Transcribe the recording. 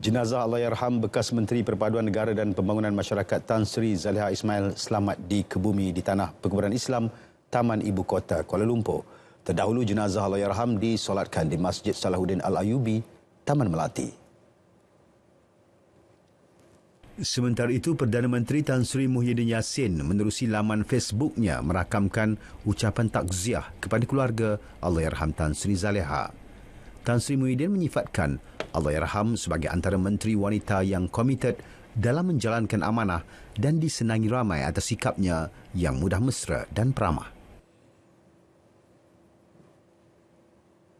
Jenazah Allahyarham bekas Menteri Perpaduan Negara dan Pembangunan Masyarakat Tan Sri Zaliha Ismail selamat dikebumi di tanah Perkuburan Islam Taman Ibu Kota Kuala Lumpur. Terdahulu jenazah Allahyarham disolatkan di Masjid Salahuddin Al-Ayubi, Taman Melati. Sementara itu, Perdana Menteri Tan Sri Muhyiddin Yassin menerusi laman Facebooknya merakamkan ucapan takziah kepada keluarga Allahyarham Tan Sri Zaliha. Tan Sri Muhyiddin menyifatkan Allahyarham sebagai antara menteri wanita yang komited dalam menjalankan amanah dan disenangi ramai atas sikapnya yang mudah mesra dan peramah.